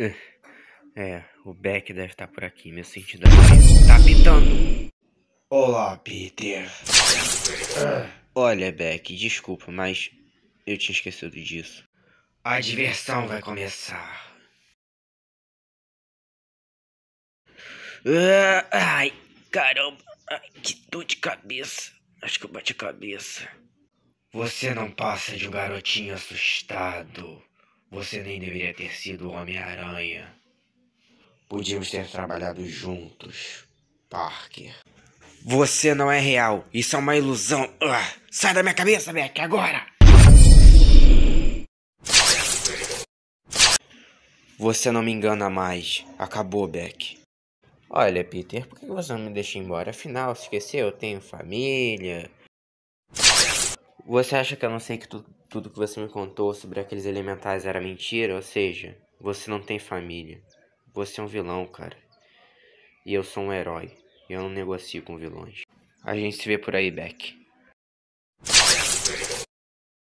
É, o Beck deve estar tá por aqui. Meu sentido Tá pitando. Olá, Peter. Olha, Beck, desculpa, mas eu tinha esquecido disso. A diversão vai começar. Ah, ai, caramba, ai, que dor de cabeça. Acho que eu bati a cabeça. Você não passa de um garotinho assustado. Você nem deveria ter sido o Homem-Aranha. Podíamos ter trabalhado juntos, Parker. Você não é real. Isso é uma ilusão. Uh, sai da minha cabeça, Beck, agora! Você não me engana mais. Acabou, Beck. Olha, Peter, por que você não me deixa embora? Afinal, esqueceu? Eu tenho família. Você acha que eu não sei que tu, tudo que você me contou sobre aqueles elementais era mentira? Ou seja, você não tem família. Você é um vilão, cara. E eu sou um herói. Eu não negocio com vilões. A gente se vê por aí, Beck.